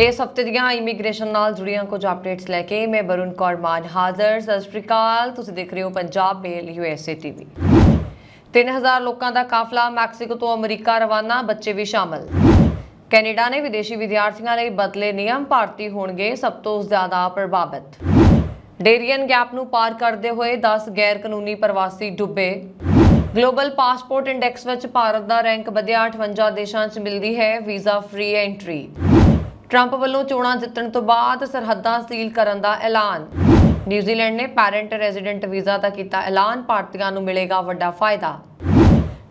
ਇਸ ਹਫਤੇ ਦੀਆਂ ਇਮੀਗ੍ਰੇਸ਼ਨ ਨਾਲ ਜੁੜੀਆਂ ਕੁਝ ਅਪਡੇਟਸ ਲੈ ਕੇ ਮੈਂ ਬਰੁਨ ਕੌਰ ਮਾਨ ਹਾਜ਼ਰ ਸਤਿ ਸ਼੍ਰੀ ਅਕਾਲ ਤੁਸੀਂ ਦੇਖ ਰਹੇ ਹੋ ਪੰਜਾਬ ਮੇਲ ਯੂਐਸਏ ਟੀਵੀ 3000 ਲੋਕਾਂ ਦਾ ਕਾਫਲਾ ਮੈਕਸੀਕੋ ਤੋਂ ਅਮਰੀਕਾ ਰਵਾਨਾ ਬੱਚੇ ਵੀ ਸ਼ਾਮਲ ਕੈਨੇਡਾ ਨੇ ਵਿਦੇਸ਼ੀ ਵਿਦਿਆਰਥੀਆਂ ਲਈ ਬਦਲੇ ਨਿਯਮ ਭਾਰਤੀ ਹੋਣਗੇ ਸਭ ਤੋਂ ਜ਼ਿਆਦਾ ਪ੍ਰਭਾਵਿਤ ਡੇਰੀਅਨ ਗੈਪ ਨੂੰ ਪਾਰ ਕਰਦੇ ਹੋਏ 10 ਗੈਰ ਕਾਨੂੰਨੀ ਪ੍ਰਵਾਸੀ ਡੁੱਬੇ ਗਲੋਬਲ ਪਾਸਪੋਰਟ ਇੰਡੈਕਸ ਵਿੱਚ ਭਾਰਤ ਦਾ ਰੈਂਕ ਵਧਿਆ 58 ਦੇਸ਼ਾਂ 'ਚ ਮਿਲਦੀ ਹੈ ਵੀਜ਼ਾ ਫ੍ਰੀ ਐਂਟਰੀ ਟਰੰਪ ਵੱਲੋਂ ਚੋਣਾਂ ਜਿੱਤਣ ਤੋਂ ਬਾਅਦ ਸਰਹੱਦਾਂ ਸੀਲ ਕਰਨ ਦਾ ਐਲਾਨ ਨਿਊਜ਼ੀਲੈਂਡ ਨੇ ਪੈਰੈਂਟ ਰੈਜ਼ੀਡੈਂਟ ਵੀਜ਼ਾ ਦਾ ਕੀਤਾ ਐਲਾਨ ਭਾਰਤੀਆਂ ਨੂੰ ਮਿਲੇਗਾ ਵੱਡਾ ਫਾਇਦਾ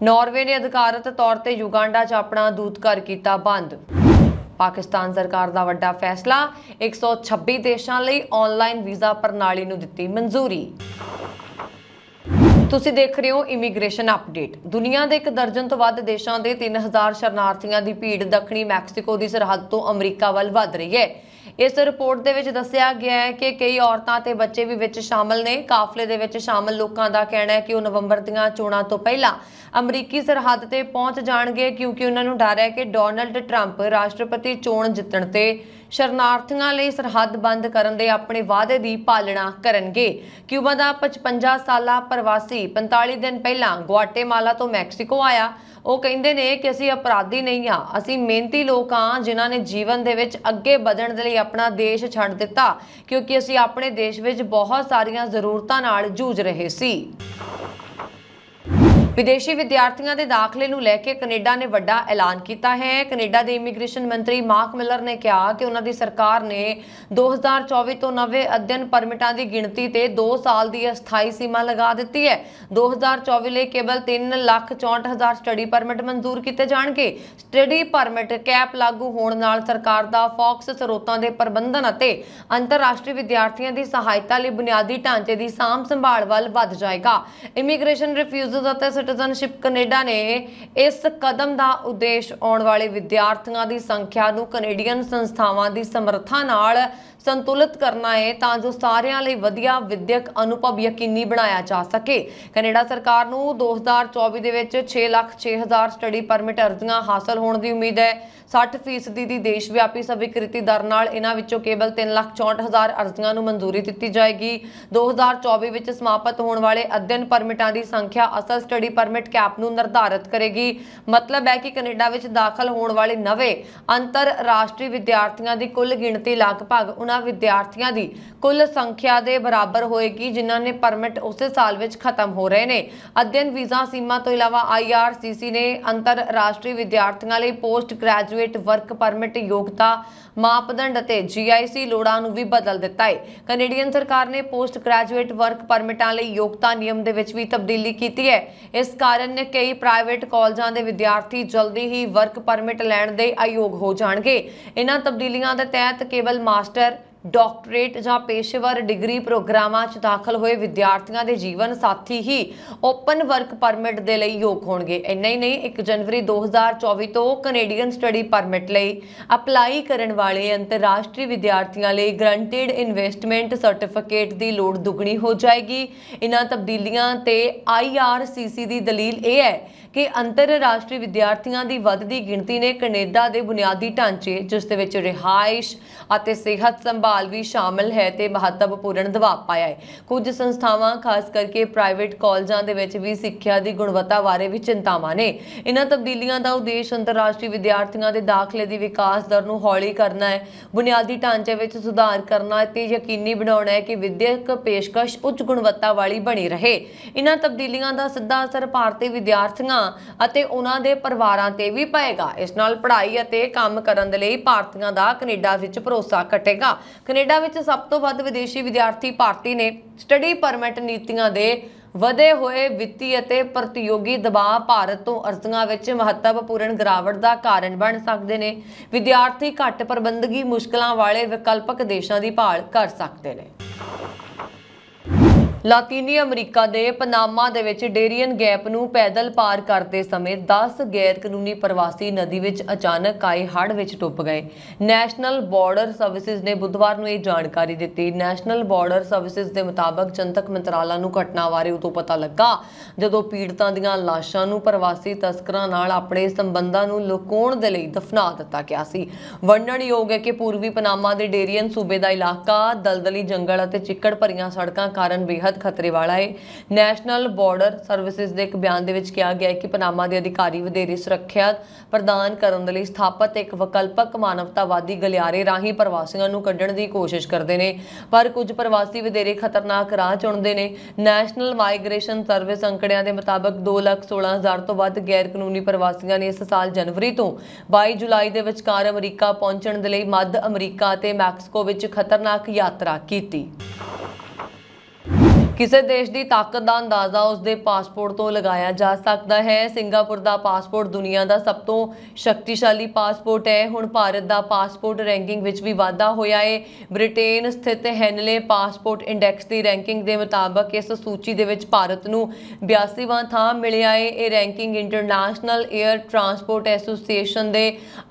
ਨਾਰਵੇ ਨੇ ਅਧਿਕਾਰਤ ਤੌਰ ਤੇ ਯੂਗਾਂਡਾ 'ਚ ਆਪਣਾ ਦੂਤਘਰ ਕੀਤਾ ਬੰਦ ਪਾਕਿਸਤਾਨ ਸਰਕਾਰ ਦਾ ਵੱਡਾ ਫੈਸਲਾ 126 ਦੇਸ਼ਾਂ ਲਈ ਆਨਲਾਈਨ ਵੀਜ਼ਾ ਪ੍ਰਣਾਲੀ ਨੂੰ ਦਿੱਤੀ ਮਨਜ਼ੂਰੀ ਤੁਸੀਂ ਦੇਖ ਰਹੇ ਹੋ ਇਮੀਗ੍ਰੇਸ਼ਨ ਅਪਡੇਟ ਦੁਨੀਆ ਦੇ ਇੱਕ ਦਰਜਨ ਤੋਂ ਵੱਧ ਦੇਸ਼ਾਂ ਦੇ 3000 ਸ਼ਰਨਾਰਥੀਆਂ ਦੀ ਭੀੜ ਦੱਖਣੀ ਮੈਕਸੀਕੋ ਦੀ ਸਰਹੱਦ ਤੋਂ ਅਮਰੀਕਾ ਵੱਲ ਵਧ ਰਹੀ ਹੈ ਇਸ ਰਿਪੋਰਟ ਦੇ ਵਿੱਚ ਦੱਸਿਆ ਗਿਆ ਹੈ ਕਿ ਕਈ ਔਰਤਾਂ ਤੇ ਬੱਚੇ ਵੀ ਵਿੱਚ ਸ਼ਾਮਲ ਨੇ ਕਾਫਲੇ ਦੇ ਵਿੱਚ ਸ਼ਾਮਲ ਲੋਕਾਂ ਦਾ ਕਹਿਣਾ ਹੈ ਕਿ ਉਹ ਨਵੰਬਰ ਦੀਆਂ ਚੋਣਾਂ ਤੋਂ ਪਹਿਲਾਂ ਅਮਰੀਕੀ ਸਰਹੱਦ ਤੇ ਪਹੁੰਚ ਜਾਣਗੇ ਕਿਉਂਕਿ ਉਹਨਾਂ ਨੂੰ ਡਰ ਹੈ ਕਿ ਡੋਨਲਡ ਟਰੰਪ ਰਾਸ਼ਟਰਪਤੀ ਚੋਣ ਜਿੱਤਣ ਤੇ ਸ਼ਰਨਾਰਥੀਆਂ ਲਈ ਸਰਹੱਦ ਬੰਦ ਕਰਨ ਦੇ ਆਪਣੇ ਵਾਅਦੇ ਦੀ ਪਾਲਣਾ ਕਰਨਗੇ ਕਿਊਬਾ ਦਾ 55 ਸਾਲਾ ਪ੍ਰਵਾਸੀ 45 ਦਿਨ ਪਹਿਲਾਂ ਗੁਆਟੇਮਾਲਾ ਤੋਂ ਮੈਕਸੀਕੋ ਆਇਆ ਉਹ ਕਹਿੰਦੇ ਨੇ ਕਿ ਅਸੀਂ ਅਪਰਾਧੀ ਨਹੀਂ ਆ ਅਸੀਂ ਮਿਹਨਤੀ ਲੋਕ ਆ ਜਿਨ੍ਹਾਂ ਨੇ ਜੀਵਨ ਦੇ ਵਿੱਚ ਅੱਗੇ ਵਧਣ ਦੇ ਲਈ ਆਪਣਾ ਦੇਸ਼ ਛੱਡ ਦਿੱਤਾ ਕਿਉਂਕਿ ਅਸੀਂ ਆਪਣੇ ਦੇਸ਼ ਵਿੱਚ ਬਹੁਤ ਸਾਰੀਆਂ ਜ਼ਰੂਰਤਾਂ ਨਾਲ ਜੂਝ ਰਹੇ ਸੀ ਵਿਦੇਸ਼ੀ ਵਿਦਿਆਰਥੀਆਂ ਦੇ ਦਾਖਲੇ ਨੂੰ ਲੈ ਕੇ ਕੈਨੇਡਾ ਨੇ ਵੱਡਾ ਐਲਾਨ ਕੀਤਾ ਹੈ ਕੈਨੇਡਾ ਦੇ ਇਮੀਗ੍ਰੇਸ਼ਨ ਮੰਤਰੀ ਮਾਰਕ ਮਿਲਰ ਨੇ ਕਿਹਾ ਕਿ ਉਹਨਾਂ ਦੀ ਸਰਕਾਰ ਨੇ 2024 ਤੋਂ ਨਵੇਂ ਅਧਿਨ ਪਰਮਿਟਾਂ ਦੀ ਗਿਣਤੀ ਤੇ 2 ਸਾਲ ਦੀ ਅਸਥਾਈ ਸੀਮਾ ਲਗਾ ਦਿੱਤੀ ਹੈ 2024 ਲਈ ਕੇਵਲ 364000 ਸਟੱਡੀ ਪਰਮਿਟ ਮਨਜ਼ੂਰ ਕੀਤੇ ਜਾਣਗੇ ਸਟੱਡੀ ਪਰਮਿਟ ਕੈਪ ਲਾਗੂ ਹੋਣ ਨਾਲ ਸਰਕਾਰ ਦਾ ਫੌਕਸ ਸਰੋਤਾਂ ਦੇ ਪ੍ਰਬੰਧਨ ਅਤੇ ਅੰਤਰਰਾਸ਼ਟਰੀ ਵਿਦਿਆਰਥੀਆਂ ਦੀ ਸਹਾਇਤਾ ਲਈ ਬੁਨਿਆਦੀ ਢਾਂਚੇ ਦੀ ਸਾਂਭ ਸੰਭਾਲ ਵੱਲ ਵੱਧ ਜਾਏਗਾ ਇਮੀਗ੍ਰੇਸ਼ਨ ਰਿਫਿਊਜ਼ਸ ਅਤੇ ਸਿਟੀਜ਼ਨਸ਼ਿਪ ਕੈਨੇਡਾ ਨੇ ਇਸ ਕਦਮ ਦਾ ਉਦੇਸ਼ ਆਉਣ ਵਾਲੇ ਵਿਦਿਆਰਥੀਆਂ ਦੀ ਸੰਖਿਆ ਨੂੰ ਕੈਨੇਡੀਅਨ ਸੰਸਥਾਵਾਂ ਦੀ ਸਮਰੱਥਾ ਨਾਲ ਸੰਤੁਲਿਤ ਕਰਨਾ ਹੈ ਤਾਂ ਜੋ ਸਾਰਿਆਂ ਲਈ ਵਧੀਆ ਵਿਦਿਅਕ ਅਨੁਭਵ ਯਕੀਨੀ ਬਣਾਇਆ ਜਾ ਸਕੇ ਕੈਨੇਡਾ ਸਰਕਾਰ ਨੂੰ 2024 ਦੇ ਵਿੱਚ 6 ਲੱਖ 6000 ਸਟੱਡੀ ਪਰਮਿਟ ਅਰਜ਼ੀਆਂ ਹਾਸਲ ਹੋਣ ਦੀ ਉਮੀਦ ਹੈ 60% ਦੀ ਦੇਸ਼ ਵਿਆਪੀ ਸਵੀਕ੍ਰਿਤੀ ਦਰ ਨਾਲ ਇਹਨਾਂ ਵਿੱਚੋਂ ਕੇਵਲ 364000 ਅਰਜ਼ੀਆਂ ਨੂੰ ਮਨਜ਼ੂਰੀ ਦਿੱਤੀ ਜਾਏਗੀ 2024 ਵਿੱਚ ਸਮਾਪਤ ਹੋਣ ਵਾਲੇ ਅਧਿਨ ਪਰਮਿਟਾਂ ਦੀ ਸੰਖਿਆ ਅਸਲ ਸਟੱਡੀ ਪਰਮਿਟ ਕੈਪ ਨੂੰ ਨਿਰਧਾਰਤ ਕਰੇਗੀ ਮਤਲਬ ਹੈ ਕਿ ਕੈਨੇਡਾ ਵਿੱਚ ਦਾਖਲ ਹੋਣ ਵਾਲੇ ਨਵੇਂ ਅੰਤਰਰਾਸ਼ਟਰੀ ਵਿਦਿਆਰਥੀਆਂ ਦੀ ਕੁੱਲ ਗਿਣਤੀ ਲਗਭਗ ਉਹਨਾਂ ਵਿਦਿਆਰਥੀਆਂ ਦੀ ਕੁੱਲ ਸੰਖਿਆ ਦੇ ਬਰਾਬਰ ਹੋਏਗੀ ਜਿਨ੍ਹਾਂ ਨੇ ਪਰਮਿਟ ਉਸੇ ਸਾਲ ਵਿੱਚ ਖਤਮ ਹੋ ਰਹੇ ਨੇ ਅਧਿਐਨ ਵੀਜ਼ਾ ਸੀਮਾ ਤੋਂ ਇਲਾਵਾ ਆਈਆਰਸੀਸੀ ਨੇ ਅੰਤਰਰਾਸ਼ਟਰੀ ਵਿਦਿਆਰਥੀਆਂ ਲਈ ਪੋਸਟ ਗ੍ਰੈਜੂਏਟ ਵਰਕ ਪਰਮਿਟ ਯੋਗਤਾ ਮਾਪਦੰਡ ਅਤੇ ਜੀਆਈਸੀ ਲੋੜਾਂ ਨੂੰ ਵੀ ਬਦਲ ਦਿੱਤਾ ਹੈ ਕੈਨੇਡੀਅਨ ਸਰਕਾਰ ਨੇ ਪੋਸਟ ਗ੍ਰੈਜੂਏਟ ਵਰਕ ਪਰਮਿਟਾਂ ਲਈ ਯੋਗਤਾ ਨਿਯਮ ਦੇ ਵਿੱਚ ਵੀ ਤਬਦੀਲੀ ਕੀਤੀ ਹੈ ਇਸ ਕਾਰਨ ਕਈ ਪ੍ਰਾਈਵੇਟ ਕਾਲਜਾਂ ਦੇ ਵਿਦਿਆਰਥੀ ਜਲਦੀ ਹੀ ਵਰਕ ਪਰਮਿਟ ਲੈਣ ਦੇ ਅਯੋਗ ਹੋ ਜਾਣਗੇ ਇਹਨਾਂ ਤਬਦੀਲੀਆਂ ਦੇ ਤਹਿਤ ਕੇਵਲ ਮਾਸਟਰ ਡਾਕਟਰੇਟ ਜਾਂ ਪੇਸ਼ੇਵਰ ਡਿਗਰੀ ਪ੍ਰੋਗਰਾਮਾਂ 'ਚ ਦਾਖਲ ਹੋਏ ਵਿਦਿਆਰਥੀਆਂ ਦੇ ਜੀਵਨ ਸਾਥੀ ਹੀ ਓਪਨ ਵਰਕ ਪਰਮਿਟ ਦੇ ਲਈ ਯੋਗ ਹੋਣਗੇ ਇੰਨਾ ਹੀ ਨਹੀਂ 1 ਜਨਵਰੀ 2024 ਤੋਂ ਕੈਨੇਡੀਅਨ ਸਟੱਡੀ ਪਰਮਿਟ ਲਈ ਅਪਲਾਈ ਕਰਨ ਵਾਲੇ ਅੰਤਰਰਾਸ਼ਟਰੀ ਵਿਦਿਆਰਥੀਆਂ ਲਈ ਗਰੰਟੀਡ ਇਨਵੈਸਟਮੈਂਟ ਸਰਟੀਫਿਕੇਟ ਦੀ ਲੋੜ ਦੁੱਗਣੀ ਹੋ ਜਾਏਗੀ ਇਨ੍ਹਾਂ ਤਬਦੀਲੀਆਂ ਤੇ IRCC ਦੀ ਦਲੀਲ ਇਹ ਹੈ ਕਿ ਅੰਤਰਰਾਸ਼ਟਰੀ ਵਿਦਿਆਰਥੀਆਂ ਦੀ ਵੱਧਦੀ ਗਿਣਤੀ ਨੇ ਕੈਨੇਡਾ ਦੇ ਬੁਨਿਆਦੀ ਢਾਂਚੇ ਜਿਸ ਦੇ ਵਿੱਚ ਰਿਹਾਇਸ਼ ਅਤੇ ਸਿਹਤ ਸੰਭਾਲ ਸਵਾਲ ਵੀ ਸ਼ਾਮਲ ਹੈ ਤੇ ਮਹੱਤਵਪੂਰਨ ਦਬਾਅ ਪਾਇਆ ਹੈ ਕੁਝ ਸੰਸਥਾਵਾਂ ਖਾਸ ਕਰਕੇ ਪ੍ਰਾਈਵੇਟ ਕਾਲਜਾਂ ਦੇ ਵਿੱਚ ਵੀ ਸਿੱਖਿਆ ਦੀ ਗੁਣਵੱਤਾ ਬਾਰੇ ਵੀ ਚਿੰਤਾਵਾਂ ਨੇ ਇਹਨਾਂ ਤਬਦੀਲੀਆਂ ਦਾ ਉਦੇਸ਼ ਅੰਤਰਰਾਸ਼ਟਰੀ ਵਿਦਿਆਰਥੀਆਂ ਦੇ ਦਾਖਲੇ ਦੀ ਵਿਕਾਸ ਦਰ ਨੂੰ ਹੌਲੀ ਕਰਨਾ ਹੈ ਬੁਨਿਆਦੀ ਢਾਂਚੇ ਵਿੱਚ ਸੁਧਾਰ ਕਰਨਾ ਤੇ ਯਕੀਨੀ ਬਣਾਉਣਾ ਹੈ ਕਿ ਵਿਦਿਅਕ ਪੇਸ਼ਕਸ਼ ਉੱਚ ਗੁਣਵੱਤਾ ਵਾਲੀ ਬਣੀ ਰਹੇ ਇਹਨਾਂ ਤਬਦੀਲੀਆਂ ਦਾ ਸਿੱਧਾ ਅਸਰ ਭਾਰਤੀ ਵਿਦਿਆਰਥੀਆਂ ਅਤੇ ਉਹਨਾਂ ਦੇ ਪਰਿਵਾਰਾਂ ਤੇ ਵੀ ਪਏਗਾ ਇਸ ਨਾਲ ਪੜ੍ਹਾਈ ਅਤੇ ਕੰਮ ਕਰਨ ਦੇ ਲਈ ਭਾਰਤੀਆਂ ਦਾ ਕੈਨੇਡਾ ਵਿੱਚ ਭਰੋਸਾ ਘਟੇਗਾ ਕੈਨੇਡਾ ਵਿੱਚ ਸਭ ਤੋਂ ਵੱਧ ਵਿਦੇਸ਼ੀ ਵਿਦਿਆਰਥੀ ਭਾਰਤੀ ਨੇ ਸਟੱਡੀ ਪਰਮਿਟ ਨੀਤੀਆਂ ਦੇ ਵਧੇ ਹੋਏ ਵਿੱਤੀ ਅਤੇ ਪ੍ਰਤੀਯੋਗੀ ਦਬਾਅ ਭਾਰਤ ਤੋਂ ਅਰਜ਼ੀਆਂ ਵਿੱਚ ਮਹੱਤਵਪੂਰਨ ਗਿਰਾਵਟ ਦਾ ਕਾਰਨ ਬਣ ਸਕਦੇ ਨੇ ਵਿਦਿਆਰਥੀ ਘੱਟ ਪ੍ਰਬੰਧਕੀ ਮੁਸ਼ਕਲਾਂ ਵਾਲੇ ਵਿਕਲਪਕ ਦੇਸ਼ਾਂ ਦੀ ਭਾਲ ਕਰ ਸਕਦੇ ਨੇ ਲਾਤੀਨੀ ਅਮਰੀਕਾ ਦੇ ਪਨਾਮਾ ਦੇ ਵਿੱਚ ਡੇਰੀਅਨ ਗੈਪ ਨੂੰ ਪੈਦਲ ਪਾਰ ਕਰਦੇ ਸਮੇਂ 10 ਗੈਰ ਕਾਨੂੰਨੀ ਪ੍ਰਵਾਸੀ ਨਦੀ ਵਿੱਚ ਅਚਾਨਕ ਆਏ ਹੜ੍ਹ ਵਿੱਚ ਡੁੱਬ ਗਏ ਨੈਸ਼ਨਲ ਬਾਰਡਰ ਸਰਵਿਸਿਜ਼ ਨੇ ਬੁੱਧਵਾਰ ਨੂੰ ਇਹ ਜਾਣਕਾਰੀ ਦਿੱਤੀ ਨੈਸ਼ਨਲ ਬਾਰਡਰ ਸਰਵਿਸਿਜ਼ ਦੇ ਮੁਤਾਬਕ ਜਨਤਕ ਮੰਤਰਾਲਾ ਨੂੰ ਘਟਨਾ ਬਾਰੇ ਉਦੋਂ ਪਤਾ ਲੱਗਾ ਜਦੋਂ ਪੀੜਤਾਂ ਦੀਆਂ ਲਾਸ਼ਾਂ ਨੂੰ ਪ੍ਰਵਾਸੀ ਤਸਕਰਾਂ ਨਾਲ ਆਪਣੇ ਸੰਬੰਧਾਂ ਨੂੰ ਲੁਕਾਉਣ ਦੇ ਲਈ ਦਫਨਾ ਦਿੱਤਾ ਗਿਆ ਸੀ ਵਰਣਨਯੋਗ ਹੈ ਕਿ ਪੂਰਬੀ ਪਨਾਮਾ ਦੇ ਡੇਰੀਅਨ ਸੂਬੇ ਦਾ ਇਲਾਕਾ ਦਲਦਲੀ ਜੰਗਲ ਅਤੇ ਚਿੱਕੜ ਭਰੀਆਂ ਸੜਕਾਂ ਕਾਰਨ ਬੇਹੱਦ ਖਤਰੇ ਵਾਲਾ ਹੈ ਨੈਸ਼ਨਲ ਬਾਰਡਰ ਸਰਵਿਸਿਜ਼ ਦੇ ਇੱਕ ਬਿਆਨ ਦੇ ਵਿੱਚ ਕਿਹਾ ਗਿਆ ਹੈ ਕਿ ਪਨਾਮਾ ਦੇ ਅਧਿਕਾਰੀ ਵਧੇਰੇ ਸੁਰੱਖਿਆ ਪ੍ਰਦਾਨ ਕਰਨ ਦੇ ਲਈ ਸਥਾਪਿਤ ਇੱਕ ਵਿਕਲਪਕ ਮਾਨਵਤਾਵਾਦੀ ਗਲਿਆਰੇ ਰਾਹੀਂ ਪ੍ਰਵਾਸੀਆਂ ਨੂੰ ਕੱਢਣ ਦੀ ਕੋਸ਼ਿਸ਼ ਕਰਦੇ ਨੇ ਪਰ ਕੁਝ ਪ੍ਰਵਾਸੀ ਵਧੇਰੇ ਖਤਰਨਾਕ ਰਾਹ ਚੁਣਦੇ ਨੇ ਨੈਸ਼ਨਲ ਮਾਈਗ੍ਰੇਸ਼ਨ ਸਰਵਿਸ ਅੰਕੜਿਆਂ ਦੇ ਮੁਤਾਬਕ 216000 ਤੋਂ ਵੱਧ ਗੈਰ ਕਾਨੂੰਨੀ ਪ੍ਰਵਾਸੀਆਂ ਨੇ ਇਸ ਸਾਲ ਜਨਵਰੀ ਤੋਂ 22 ਜੁਲਾਈ ਦੇ ਵਿਚਕਾਰ ਅਮਰੀਕਾ ਪਹੁੰਚਣ ਦੇ ਲਈ ਮੱਧ ਅਮਰੀਕਾ ਅਤੇ ਮੈਕਸੀਕੋ ਵਿੱਚ ਖਤਰਨਾਕ ਯਾਤਰਾ ਕੀਤੀ ਕਿਸੇ ਦੇਸ਼ ਦੀ ਤਾਕਤ ਦਾ ਅੰਦਾਜ਼ਾ ਉਸ ਦੇ ਪਾਸਪੋਰਟ ਤੋਂ ਲਗਾਇਆ ਜਾ ਸਕਦਾ ਹੈ ਸਿੰਗਾਪੁਰ ਦਾ ਪਾਸਪੋਰਟ ਦੁਨੀਆ ਦਾ ਸਭ ਤੋਂ ਸ਼ਕਤੀਸ਼ਾਲੀ ਪਾਸਪੋਰਟ ਹੈ ਹੁਣ ਭਾਰਤ ਦਾ ਪਾਸਪੋਰਟ ਰੈਂਕਿੰਗ ਵਿੱਚ ਵੀ ਵਾਧਾ ਹੋਇਆ ਹੈ ਬ੍ਰਿਟੇਨ ਸਥਿਤ ਹੈਨਲੇ ਪਾਸਪੋਰਟ ਇੰਡੈਕਸ ਦੀ ਰੈਂਕਿੰਗ ਦੇ ਮੁਤਾਬਕ ਇਸ ਸੂਚੀ ਦੇ ਵਿੱਚ ਭਾਰਤ ਨੂੰ 82ਵਾਂ ਥਾਂ ਮਿਲਿਆ ਹੈ ਇਹ ranking international air transport association ਦੇ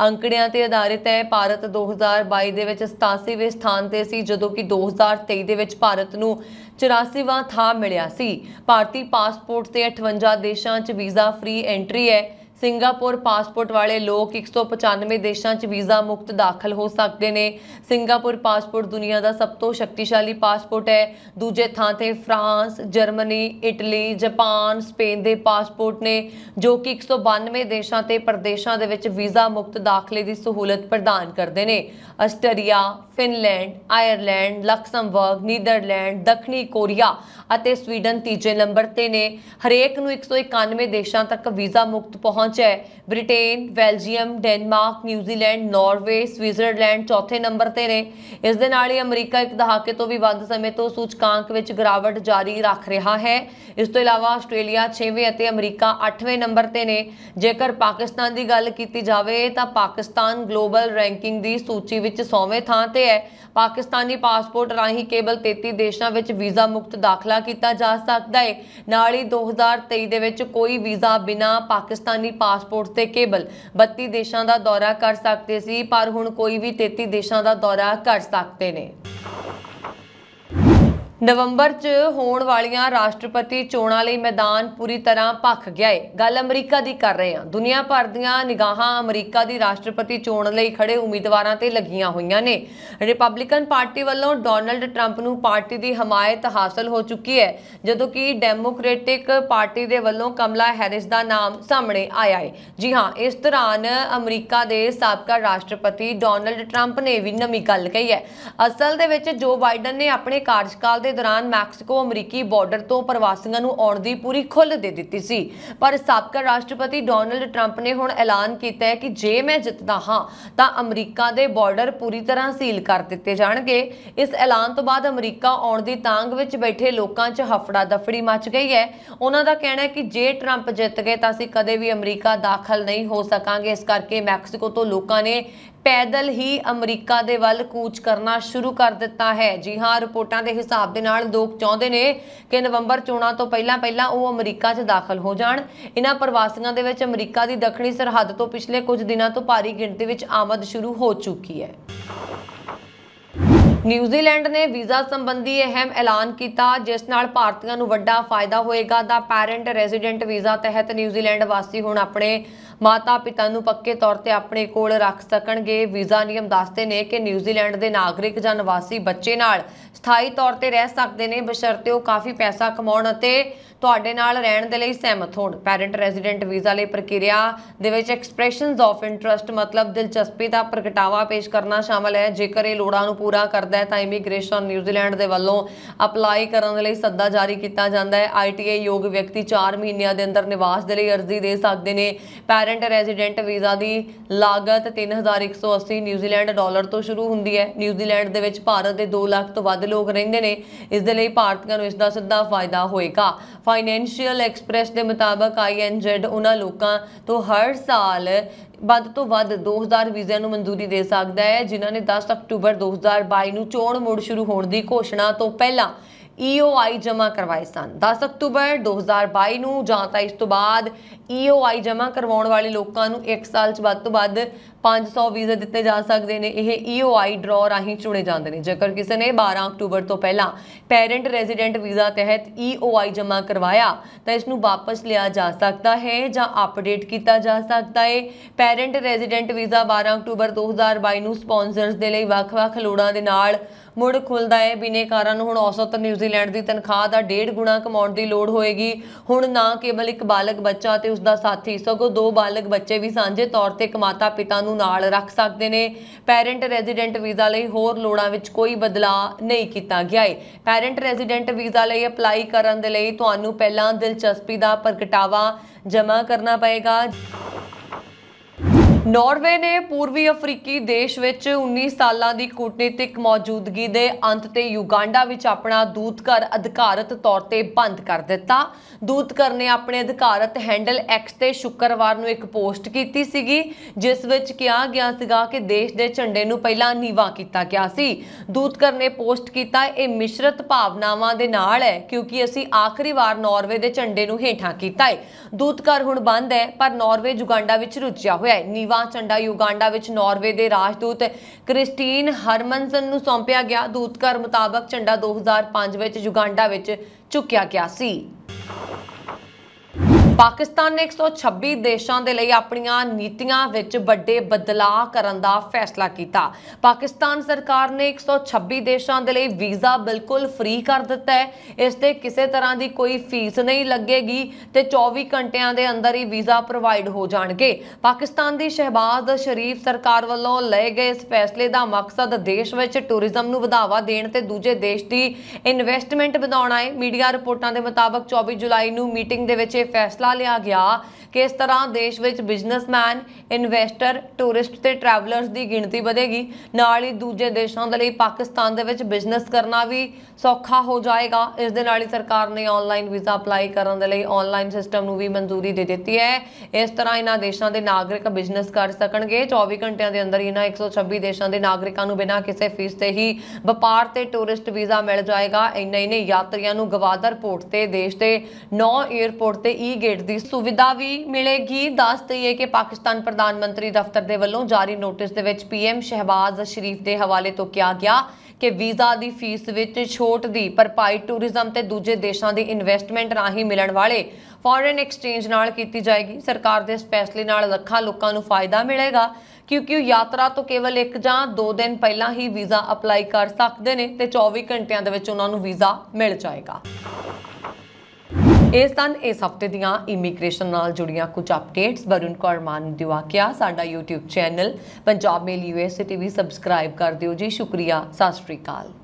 ਅੰਕੜਿਆਂ ਤੇ ਆਧਾਰਿਤ ਹੈ ਭਾਰਤ 2022 ਦੇ ਵਿੱਚ 87ਵੇਂ ਸਥਾਨ ਤੇ ਸੀ ਜਦੋਂ ਕਿ 2023 ਦੇ ਵਿੱਚ ਭਾਰਤ ਨੂੰ 84ਵਾਂ ਥਾਂ ਮਿਲਿਆ ਸੀ ਭਾਰਤੀ ਪਾਸਪੋਰਟ ਤੇ 58 ਦੇਸ਼ਾਂ 'ਚ ਵੀਜ਼ਾ ਫ੍ਰੀ ਐਂਟਰੀ ਹੈ ਸਿੰਗਾਪੁਰ ਪਾਸਪੋਰਟ ਵਾਲੇ ਲੋਕ 195 ਦੇਸ਼ਾਂ 'ਚ ਵੀਜ਼ਾ ਮੁਕਤ ਦਾਖਲ ਹੋ ਸਕਦੇ ਨੇ ਸਿੰਗਾਪੁਰ ਪਾਸਪੋਰਟ ਦੁਨੀਆ ਦਾ ਸਭ ਤੋਂ ਸ਼ਕਤੀਸ਼ਾਲੀ ਪਾਸਪੋਰਟ ਹੈ ਦੂਜੇ ਥਾਂ ਤੇ France Germany Italy Japan Spain ਦੇ ਪਾਸਪੋਰਟ ਨੇ ਜੋ ਕਿ 192 ਦੇਸ਼ਾਂ ਤੇ ਪ੍ਰਦੇਸ਼ਾਂ ਦੇ ਵਿੱਚ ਵੀਜ਼ਾ ਮੁਕਤ ਦਾਖਲੇ ਦੀ ਸਹੂਲਤ ਪ੍ਰਦਾਨ ਕਰਦੇ ਨੇ Austria Finland Ireland Luxembourg Netherland ਦੱਖਣੀ ਕੋਰੀਆ ਅਤੇ ਸਵੀਡਨ ਤੀਜੇ ਨੰਬਰ ਤੇ ਨੇ ਹਰੇਕ ਨੂੰ 191 ਦੇਸ਼ਾਂ ਤੱਕ ਵੀਜ਼ਾ ਮੁਕਤ ਪਹੁੰਚ ਪਹੁੰਚ ਹੈ Britain Belgium Denmark New Zealand Norway Switzerland ਚੌਥੇ ਨੰਬਰ ਤੇ ਨੇ ਇਸ ਦੇ ਨਾਲ ਹੀ ਅਮਰੀਕਾ ਇੱਕ ਦਹਾਕੇ ਤੋਂ ਵੀ ਵੱਧ ਸਮੇਂ ਤੋਂ ਸੂਚਕਾਂਕ ਵਿੱਚ ਗਰਾਵਟ ਜਾਰੀ ਰੱਖ ਰਿਹਾ ਹੈ ਇਸ ਤੋਂ ਇਲਾਵਾ ਆਸਟ੍ਰੇਲੀਆ 6ਵੇਂ ਅਤੇ ਅਮਰੀਕਾ 8ਵੇਂ ਨੰਬਰ ਤੇ ਨੇ ਜੇਕਰ ਪਾਕਿਸਤਾਨ ਦੀ ਗੱਲ ਕੀਤੀ ਜਾਵੇ ਤਾਂ ਪਾਕਿਸਤਾਨ ਗਲੋਬਲ ਰੈਂਕਿੰਗ ਦੀ ਸੂਚੀ ਵਿੱਚ 100ਵੇਂ ਥਾਂ ਤੇ ਹੈ ਪਾਕਿਸਤਾਨੀ ਪਾਸਪੋਰਟ ਰਾਹੀਂ ਕੇਵਲ 33 ਦੇਸ਼ਾਂ ਵਿੱਚ ਵੀਜ਼ਾ ਮੁਕਤ ਦਾਖਲਾ ਕੀਤਾ ਜਾ ਸਕਦਾ ਹੈ ਨਾਲ ਹੀ 2023 ਦੇ ਵਿੱਚ ਕੋਈ ਵੀਜ਼ਾ ਬਿਨਾ ਪਾਕਿਸਤਾਨੀ ਪਾਸਪੋਰਟ ਤੇ ਕੇਵਲ 32 ਦੇਸ਼ਾਂ ਦਾ ਦੌਰਾ ਕਰ ਸਕਦੇ ਸੀ ਪਰ ਹੁਣ ਕੋਈ ਵੀ 33 ਦੇਸ਼ਾਂ ਦਾ ਦੌਰਾ ਕਰ ਸਕਦੇ ਨੇ ਨਵੰਬਰ 'ਚ ਹੋਣ ਵਾਲੀਆਂ ਰਾਸ਼ਟਰਪਤੀ ਚੋਣਾਂ ਲਈ ਮੈਦਾਨ ਪੂਰੀ ਤਰ੍ਹਾਂ ਭੱਖ ਗਿਆ ਏ ਗੱਲ ਅਮਰੀਕਾ ਦੀ ਕਰ ਰਹੇ ਹਾਂ ਦੁਨੀਆ ਭਰ ਦੀਆਂ ਨਿਗਾਹਾਂ ਅਮਰੀਕਾ ਦੀ ਰਾਸ਼ਟਰਪਤੀ ਚੋਣ ਲਈ ਖੜੇ ਉਮੀਦਵਾਰਾਂ ਤੇ ਲੱਗੀਆਂ ਹੋਈਆਂ ਨੇ ਰਿਪਬਲਿਕਨ ਪਾਰਟੀ ਵੱਲੋਂ ਡੋਨਲਡ ਟਰੰਪ ਨੂੰ ਪਾਰਟੀ ਦੀ ਹਮਾਇਤ ਹਾਸਲ ਹੋ ਚੁੱਕੀ ਹੈ ਜਦੋਂ ਕਿ ਡੈਮੋਕ੍ਰੈਟਿਕ ਪਾਰਟੀ ਦੇ ਵੱਲੋਂ ਕਮਲਾ ਹੈਰਿਸ ਦਾ ਨਾਮ ਸਾਹਮਣੇ ਆਇਆ ਏ ਜੀ ਹਾਂ ਇਸ ਦੌਰਾਨ ਅਮਰੀਕਾ ਦੇ ਸਾਬਕਾ ਰਾਸ਼ਟਰਪਤੀ ਡੋਨਲਡ ਟਰੰਪ ਨੇ ਵੀ ਨਵੀਂ ਗੱਲ ਕਹੀ ਹੈ ਅਸਲ ਦੇ ਵਿੱਚ ਜੋ ਬਾਈਡਨ ਨੇ ਆਪਣੇ ਕਾਰਜਕਾਲ ਦੇ ਦੌਰਾਨ ਮੈਕਸੀਕੋ ਅਮਰੀਕੀ ਬਾਰਡਰ ਤੋਂ ਪ੍ਰਵਾਸੀਆਂ ਨੂੰ ਆਉਣ ਦੀ ਪੂਰੀ ਖੁੱਲ੍ਹ ਦੇ ਦਿੱਤੀ ਸੀ ਪਰ ਸਾਬਕਾ ਰਾਸ਼ਟਰਪਤੀ ਡੋਨਲਡ ਟਰੰਪ ਨੇ ਹੁਣ ਐਲਾਨ ਕੀਤਾ ਹੈ ਕਿ ਜੇ ਮੈਂ ਜਿੱਤਦਾ ਹਾਂ ਤਾਂ ਅਮਰੀਕਾ ਦੇ ਬਾਰਡਰ ਪੂਰੀ ਤਰ੍ਹਾਂ ਸੀਲ ਕਰ ਦਿੱਤੇ ਜਾਣਗੇ ਇਸ ਐਲਾਨ ਤੋਂ ਬਾਅਦ ਅਮਰੀਕਾ ਆਉਣ ਦੀ ਤਾਂਗ ਵਿੱਚ ਬੈਠੇ ਲੋਕਾਂ 'ਚ ਹਫੜਾ ਦਫੜੀ ਮਚ ਗਈ ਹੈ ਉਹਨਾਂ ਦਾ ਕਹਿਣਾ ਹੈ ਕਿ ਜੇ ਟਰੰਪ ਜਿੱਤ ਗਏ ਤਾਂ ਅਸੀਂ ਕਦੇ ਵੀ ਅਮਰੀਕਾ ਦਾਖਲ ਨਹੀਂ ਹੋ ਸਕਾਂਗੇ ਇਸ ਕਰਕੇ ਮੈਕਸੀਕੋ ਤੋਂ ਲੋਕਾਂ ਨੇ ਪੈਦਲ ਹੀ ਅਮਰੀਕਾ ਦੇ ਵੱਲ ਕੂਚ ਕਰਨਾ ਸ਼ੁਰੂ ਕਰ ਦਿੱਤਾ ਹੈ ਜੀ ਹਾਂ ਰਿਪੋਰਟਾਂ ਦੇ ਹਿਸਾਬ ਦੇ ਨਾਲ ਲੋਕ ਚਾਹੁੰਦੇ ਨੇ ਕਿ ਨਵੰਬਰ ਚੋਣਾਂ ਤੋਂ ਪਹਿਲਾਂ ਪਹਿਲਾਂ ਉਹ ਅਮਰੀਕਾ 'ਚ ਦਾਖਲ ਹੋ ਜਾਣ ਇਹਨਾਂ ਪ੍ਰਵਾਸੀਆਂ ਦੇ ਵਿੱਚ ਅਮਰੀਕਾ ਦੀ ਦੱਖਣੀ ਸਰਹੱਦ ਤੋਂ ਪਿਛਲੇ ਕੁਝ ਦਿਨਾਂ ਤੋਂ ਭਾਰੀ ਗਿਣਤੀ ਵਿੱਚ ਆਮਦ ਸ਼ੁਰੂ ਹੋ ਚੁੱਕੀ ਹੈ ਨਿਊਜ਼ੀਲੈਂਡ ਨੇ ਵੀਜ਼ਾ ਸੰਬੰਧੀ ਅਹਿਮ ਐਲਾਨ ਕੀਤਾ ਜਿਸ ਨਾਲ ਭਾਰਤੀਆਂ ਨੂੰ ਵੱਡਾ ਫਾਇਦਾ ਹੋਏਗਾ ਦਾ ਪੈਰੈਂਟ ਰੈਜ਼ੀਡੈਂਟ ਵੀਜ਼ਾ ਤਹਿਤ ਨਿਊਜ਼ੀਲੈਂਡ ਵਾਸੀ ਹੁਣ ਆਪਣੇ ਮਾਤਾ ਪਿਤਾ ਨੂੰ ਪੱਕੇ ਤੌਰ ਤੇ ਆਪਣੇ ਕੋਲ ਰੱਖ ਸਕਣਗੇ ਵੀਜ਼ਾ ਨਿਯਮ ਦੱਸਦੇ ਨੇ ਕਿ ਨਿਊਜ਼ੀਲੈਂਡ ਦੇ ਨਾਗਰਿਕ ਜਾਂ ਨਿਵਾਸੀ ਬੱਚੇ ਨਾਲ ਸਥਾਈ ਤੌਰ ਤੇ ਰਹਿ ਸਕਦੇ ਨੇ ਬਸ਼ਰਤੇ ਉਹ ਕਾਫੀ ਪੈਸਾ ਕਮਾਉਣ ਅਤੇ ਤੁਹਾਡੇ ਨਾਲ ਰਹਿਣ ਦੇ ਲਈ ਸਹਿਮਤ ਹੋਣ ਪੈਰੈਂਟ ਰੈਜ਼ੀਡੈਂਟ ਵੀਜ਼ਾ ਲਈ ਪ੍ਰਕਿਰਿਆ ਦੇ ਵਿੱਚ ਐਕਸਪ੍ਰੈਸ਼ਨਸ ਆਫ ਇੰਟਰਸਟ ਮਤਲਬ ਦਿਲਚਸਪੀ ਦਾ ਪ੍ਰਗਟਾਵਾ ਪੇਸ਼ ਕਰਨਾ ਸ਼ਾਮਲ ਹੈ ਜੇਕਰ ਇਹ ਲੋੜਾਂ ਨੂੰ ਪੂਰਾ ਕਰਦਾ ਹੈ ਤਾਂ ਇਮੀਗ੍ਰੇਸ਼ਨ ਨਿਊਜ਼ੀਲੈਂਡ ਦੇ ਵੱਲੋਂ ਅਪਲਾਈ ਕਰਨ ਦੇ ਲਈ ਸੱਦਾ ਜਾਰੀ ਕੀਤਾ ਜਾਂਦਾ ਹੈ ਆਈਟੀਏ ਯੋਗ ਵਿਅਕਤੀ 4 ਮਹੀਨਿਆਂ ਦੇ ਅੰਦਰ ਨਿਵਾਸ ਦੇ ਲਈ ਅਰਜ਼ੀ ਦੇ ਸਕਦੇ ਨੇ ਪੈਰੈਂਟ ਰੈਜ਼ੀਡੈਂਟ ਵੀਜ਼ਾ ਦੀ ਲਾਗਤ 3180 ਨਿਊਜ਼ੀਲੈਂਡ ਡਾਲਰ ਤੋਂ ਸ਼ੁਰੂ ਹੁੰਦੀ ਹੈ ਨਿਊਜ਼ੀਲੈਂਡ ਦੇ ਵਿੱਚ ਭਾਰਤ ਦੇ 2 ਲੱਖ ਤੋਂ ਵੱਧ ਲੋਕ ਰਹਿੰਦੇ ਨੇ ਇਸ ਦੇ ਲਈ ਭਾਰਤੀਆਂ ਨੂੰ ਇਸ ਦਾ ਸਿੱਧਾ ਫਾਇਦਾ ਹੋਏਗਾ ਫਾਈਨੈਂਸ਼ੀਅਲ ਐਕਸਪ੍ਰੈਸ ਦੇ ਮੁਤਾਬਕ ਆਈਐਨਜ਼ੈਡ ਉਹਨਾਂ ਲੋਕਾਂ ਤੋਂ ਹਰ ਸਾਲ ਵੱਧ ਤੋਂ ਵੱਧ 2000 ਵੀਜ਼ਿਆਂ ਨੂੰ ਮਨਜ਼ੂਰੀ ਦੇ ਸਕਦਾ ਹੈ ਜਿਨ੍ਹਾਂ ਨੇ 10 ਅਕਤੂਬਰ 2022 ਨੂੰ ਚੋਣ ਮੋੜ ਸ਼ੁਰੂ ਹੋਣ ਦੀ ਘੋਸ਼ਣਾ ਤੋਂ ਪਹਿਲਾਂ EOI ਜਮ੍ਹਾਂ ਕਰਵਾਏ ਸਨ 10 ਅਕਤੂਬਰ 2022 ਨੂੰ ਜਾਂ ਤਾਂ ਇਸ ਤੋਂ ਬਾਅਦ EOI ਜਮ੍ਹਾਂ ਕਰਵਾਉਣ ਵਾਲੇ ਲੋਕਾਂ ਨੂੰ 1 ਸਾਲ ਚ ਵੱਧ ਤੋਂ ਵੱਧ 500 ਵੀਜ਼ੇ ਦਿੱਤੇ ਜਾ ਸਕਦੇ ਨੇ ਇਹ EOI ਡਰਾਅ ਰਾਹੀਂ ਚੁਣੇ ਜਾਂਦੇ ਨੇ ਜੇਕਰ ਕਿਸੇ ਨੇ 12 ਅਕਤੂਬਰ ਤੋਂ ਪਹਿਲਾਂ ਪੈਰੈਂਟ ਰੈਜ਼ੀਡੈਂਟ ਵੀਜ਼ਾ ਤਹਿਤ EOI ਜਮ੍ਹਾਂ ਕਰਵਾਇਆ ਤਾਂ ਇਸ ਨੂੰ ਵਾਪਸ ਲਿਆ ਜਾ ਸਕਦਾ ਹੈ ਜਾਂ ਅਪਡੇਟ ਕੀਤਾ ਜਾ ਸਕਦਾ ਹੈ ਪੈਰੈਂਟ ਰੈਜ਼ੀਡੈਂਟ ਵੀਜ਼ਾ 12 ਅਕਤੂਬਰ 2022 ਨੂੰ ਸਪਾਂਸਰਸ ਦੇ ਲਈ ਵੱਖ-ਵੱਖ ਲੋੜਾਂ ਦੇ ਨਾਲ ਮੁੜ ਖੁੱਲਦਾ ਹੈ ਬਿਨੇਕਾਰਾਂ ਨੂੰ ਹੁਣ ਔਸਤ ਨਿਊਜ਼ੀਲੈਂਡ ਦੀ ਤਨਖਾਹ ਦਾ ਡੇਢ ਗੁਣਾ ਕਮਾਉਣ ਦੀ ਲੋੜ ਹੋਏਗੀ ਹੁਣ ਨਾ ਕੇਵਲ ਇੱਕ ਬਾਲਗ ਬੱਚਾ ਤੇ ਉਸ ਦਾ ਸਾਥੀ ਸਗੋਂ ਦੋ ਬਾਲਗ ਬੱਚੇ ਵੀ ਸਾਂਝੇ ਤੌਰ ਤੇ ਇੱਕ ਮਾਤਾ-ਪਿਤਾ ਨੂੰ ਨਾਲ ਰੱਖ ਸਕਦੇ ਨੇ ਪੈਰੈਂਟ ਰੈਜ਼ੀਡੈਂਟ ਵੀਜ਼ਾ ਲਈ ਹੋਰ ਲੋੜਾਂ ਵਿੱਚ ਕੋਈ ਬਦਲਾਅ ਨਹੀਂ ਕੀਤਾ ਗਿਆ ਹੈ ਪੈਰੈਂਟ ਰੈਜ਼ੀਡੈਂਟ ਵੀਜ਼ਾ ਲਈ ਅਪਲਾਈ ਕਰਨ ਦੇ ਲਈ ਤੁਹਾਨੂੰ ਪਹਿਲਾਂ ਦਿਲਚਸਪੀ ਦਾ ਪ੍ਰਗਟਾਵਾ ਜਮ੍ਹਾਂ ਕਰਨਾ ਪਏਗਾ ਨਾਰਵੇ ਨੇ ਪੂਰਬੀ ਅਫਰੀਕੀ ਦੇਸ਼ ਵਿੱਚ 19 ਸਾਲਾਂ ਦੀ ਕੂਟਨੀਤਿਕ ਮੌਜੂਦਗੀ ਦੇ ਅੰਤ ਤੇ ਯੂਗਾਂਡਾ ਵਿੱਚ ਆਪਣਾ ਦੂਤਘਰ ਅਧਿਕਾਰਤ ਤੌਰ ਤੇ ਬੰਦ ਕਰ ਦਿੱਤਾ ਦੂਤਘਰ ਨੇ ਆਪਣੇ ਅਧਿਕਾਰਤ ਹੈਂਡਲ ਐਕਸ ਤੇ ਸ਼ੁੱਕਰਵਾਰ ਨੂੰ ਇੱਕ ਪੋਸਟ ਕੀਤੀ ਸੀਗੀ ਜਿਸ ਵਿੱਚ ਕਿਹਾ ਗਿਆ ਸੀਗਾ ਕਿ ਦੇਸ਼ ਦੇ ਝੰਡੇ ਨੂੰ ਪਹਿਲਾਂ ਨੀਵਾ ਕੀਤਾ ਗਿਆ ਸੀ ਦੂਤਘਰ ਨੇ ਪੋਸਟ ਕੀਤਾ ਇਹ ਮਿਸ਼ਰਤ ਭਾਵਨਾਵਾਂ ਦੇ ਨਾਲ ਹੈ ਕਿਉਂਕਿ ਅਸੀਂ ਆਖਰੀ ਵਾਰ ਨਾਰਵੇ ਦੇ ਝੰਡੇ ਨੂੰ ਹੇਠਾਂ ਕੀਤਾ ਹੈ ਦੂਤਘਰ ਹੁਣ ਬੰਦ ਹੈ ਪਰ ਨਾਰਵੇ ਯੂਗਾਂਡਾ ਵਿੱਚ ਰੁੱਝਿਆ ਹੋਇਆ ਹੈ ਨੀਵਾ ਢੁਕਵਾਂ ਝੰਡਾ ਯੂਗਾਂਡਾ ਵਿੱਚ ਨਾਰਵੇ ਦੇ ਰਾਜਦੂਤ ਕ੍ਰਿਸਟੀਨ ਹਰਮਨਸਨ ਨੂੰ ਸੌਂਪਿਆ ਗਿਆ ਦੂਤਕਰ ਮੁਤਾਬਕ ਝੰਡਾ 2005 ਵਿੱਚ ਯੂਗਾਂਡਾ ਵਿੱਚ ਚੁੱਕਿਆ ਗਿਆ ਸੀ ਪਾਕਿਸਤਾਨ ਨੇ 126 ਦੇਸ਼ਾਂ ਦੇ ਲਈ ਆਪਣੀਆਂ ਨੀਤੀਆਂ ਵਿੱਚ ਵੱਡੇ ਬਦਲਾਅ ਕਰਨ ਦਾ ਫੈਸਲਾ ਕੀਤਾ ਪਾਕਿਸਤਾਨ ਸਰਕਾਰ ਨੇ 126 ਦੇਸ਼ਾਂ ਦੇ ਲਈ ਵੀਜ਼ਾ ਬਿਲਕੁਲ ਫ੍ਰੀ ਕਰ ਦਿੱਤਾ ਹੈ ਇਸ ਤੇ ਕਿਸੇ ਤਰ੍ਹਾਂ ਦੀ ਕੋਈ ਫੀਸ ਨਹੀਂ ਲੱਗੇਗੀ ਤੇ 24 ਘੰਟਿਆਂ ਦੇ ਅੰਦਰ ਹੀ ਵੀਜ਼ਾ ਪ੍ਰੋਵਾਈਡ ਹੋ ਜਾਣਗੇ ਪਾਕਿਸਤਾਨ ਦੀ ਸ਼ਹਿਬਾਜ਼ ਸ਼ਰੀਫ ਸਰਕਾਰ ਵੱਲੋਂ ਲਏ ਗਏ ਇਸ ਫੈਸਲੇ ਦਾ ਮਕਸਦ ਦੇਸ਼ ਵਿੱਚ ਟੂਰਿਜ਼ਮ ਨੂੰ ਵਧਾਵਾ ਦੇਣ ਤੇ ਦੂਜੇ ਦੇਸ਼ ਦੀ ਇਨਵੈਸਟਮੈਂਟ ਵਧਾਉਣਾ ਹੈ ਮੀਡੀਆ ਰਿਪੋਰਟਾਂ ਦੇ ਮੁਤਾਬਕ 24 ਜੁਲਾਈ ਨੂੰ ਮੀਟਿੰਗ ਦੇ ਵਿੱਚ ਇਹ ਫੈਸਲਾ ਹਿੱਸਾ ਲਿਆ ਗਿਆ ਕਿ ਇਸ ਤਰ੍ਹਾਂ ਦੇਸ਼ ਵਿੱਚ ਬਿਜ਼ਨਸਮੈਨ ਇਨਵੈਸਟਰ ਟੂਰਿਸਟ ਤੇ ਟਰੈਵਲਰਸ ਦੀ ਗਿਣਤੀ ਵਧੇਗੀ ਨਾਲ ਹੀ ਦੂਜੇ ਦੇਸ਼ਾਂ ਦੇ ਲਈ ਪਾਕਿਸਤਾਨ ਦੇ ਵਿੱਚ ਬਿਜ਼ਨਸ ਕਰਨਾ ਵੀ ਸੌਖਾ ਹੋ ਜਾਏਗਾ ਇਸ ਦੇ ਨਾਲ ਹੀ ਸਰਕਾਰ ਨੇ ਆਨਲਾਈਨ ਵੀਜ਼ਾ ਅਪਲਾਈ ਕਰਨ ਦੇ ਲਈ ਆਨਲਾਈਨ ਸਿਸਟਮ ਨੂੰ ਵੀ ਮਨਜ਼ੂਰੀ ਦੇ ਦਿੱਤੀ ਹੈ ਇਸ ਤਰ੍ਹਾਂ ਇਹਨਾਂ ਦੇਸ਼ਾਂ ਦੇ ਨਾਗਰਿਕ ਬਿਜ਼ਨਸ ਕਰ ਸਕਣਗੇ 24 ਘੰਟਿਆਂ ਦੇ ਅੰਦਰ ਇਹਨਾਂ 126 ਦੇਸ਼ਾਂ ਦੇ ਨਾਗਰਿਕਾਂ ਨੂੰ ਬਿਨਾਂ ਕਿਸੇ ਫੀਸ ਤੇ ਹੀ ਵਪਾਰ ਤੇ ਟੂਰਿਸਟ ਵੀਜ਼ਾ ਮਿਲ ਜਾਏਗਾ ਇੰਨਾ ਹੀ ਨਹੀਂ ਯਾਤਰੀਆਂ ਨੂੰ ਗਵਾਦਰ ਪੋਰਟ ਤੇ ਦੇਸ਼ ਦੇ 9 ਏਅਰਪੋਰਟ ਤੇ ਈ ਗੇਟ ਭੇਟ ਦੀ ਸੁਵਿਧਾ ਵੀ ਮਿਲੇਗੀ ਦੱਸ ਦਈਏ ਕਿ ਪਾਕਿਸਤਾਨ ਪ੍ਰਧਾਨ ਮੰਤਰੀ ਦਫ਼ਤਰ ਦੇ ਵੱਲੋਂ ਜਾਰੀ ਨੋਟਿਸ ਦੇ ਵਿੱਚ ਪੀਐਮ ਸ਼ਹਿਬਾਜ਼ ਸ਼ਰੀਫ ਦੇ ਹਵਾਲੇ ਤੋਂ ਕਿਹਾ ਗਿਆ ਕਿ ਵੀਜ਼ਾ ਦੀ ਫੀਸ ਵਿੱਚ ਛੋਟ ਦੀ ਭਰਪਾਈ ਟੂਰਿਜ਼ਮ ਤੇ ਦੂਜੇ ਦੇਸ਼ਾਂ ਦੀ ਇਨਵੈਸਟਮੈਂਟ ਰਾਹੀਂ ਮਿਲਣ ਵਾਲੇ ਫੋਰਨ ਐਕਸਚੇਂਜ ਨਾਲ ਕੀਤੀ ਜਾਏਗੀ ਸਰਕਾਰ ਦੇ ਇਸ ਫੈਸਲੇ ਨਾਲ ਲੱਖਾਂ ਲੋਕਾਂ ਨੂੰ ਫਾਇਦਾ ਮਿਲੇਗਾ ਕਿਉਂਕਿ ਉਹ ਯਾਤਰਾ ਤੋਂ ਕੇਵਲ ਇੱਕ ਜਾਂ ਦੋ ਦਿਨ ਪਹਿਲਾਂ ਹੀ ਵੀਜ਼ਾ ਅਪਲਾਈ ਕਰ ਸਕਦੇ ਨੇ ਤੇ 24 ਘੰਟਿਆਂ ਦੇ ਵਿੱਚ ਉਹਨਾਂ ਨੂੰ ਵੀਜ਼ਾ ਮਿਲ ਜਾਏਗਾ ਇਸ ਤਨ ਇਸ ਹਫਤੇ ਦੀਆਂ ਇਮੀਗ੍ਰੇਸ਼ਨ ਨਾਲ ਜੁੜੀਆਂ ਕੁਝ ਅਪਡੇਟਸ ਵਰੁਣ ਕੌਰ ਮਾਨ ਦਿਵਾਕਿਆ ਸਾਡਾ YouTube channel Punjab mail USA TV subscribe ਕਰ ਦਿਓ ਜੀ ਸ਼ੁਕਰੀਆ ਸਤਿ ਸ਼੍ਰੀ ਅਕਾਲ